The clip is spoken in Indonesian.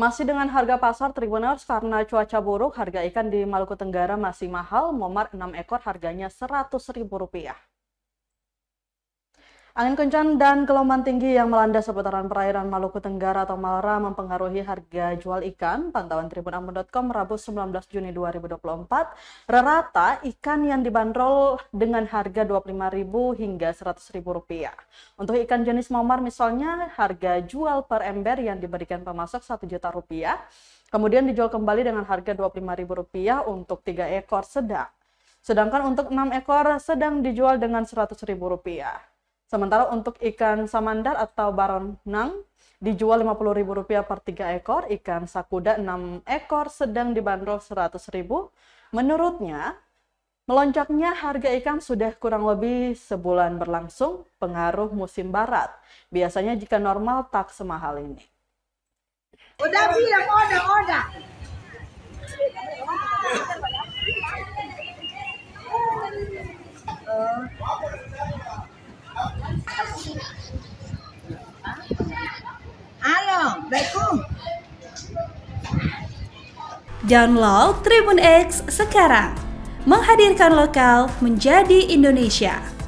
Masih dengan harga pasar, Tribuners, karena cuaca buruk, harga ikan di Maluku Tenggara masih mahal. Momar 6 ekor harganya Rp100.000. Angin kencang dan gelombang tinggi yang melanda seputaran perairan Maluku Tenggara atau Malra mempengaruhi harga jual ikan. Pantauan tribunampun.com Rabu 19 Juni 2024, rata ikan yang dibanderol dengan harga Rp25.000 hingga Rp100.000. Untuk ikan jenis momar misalnya, harga jual per ember yang diberikan pemasok Rp1 juta rupiah, kemudian dijual kembali dengan harga Rp25.000 untuk 3 ekor sedang. Sedangkan untuk 6 ekor sedang dijual dengan Rp100.000. Sementara untuk ikan samandar atau baronang dijual Rp50.000 per 3 ekor, ikan sakuda 6 ekor sedang dibanderol Rp100.000. Menurutnya, melonjaknya harga ikan sudah kurang lebih sebulan berlangsung pengaruh musim barat. Biasanya jika normal tak semahal ini. Udah bilang order order. Oh. Halo, Assalamualaikum. Download Tribun X sekarang. Menghadirkan lokal menjadi Indonesia.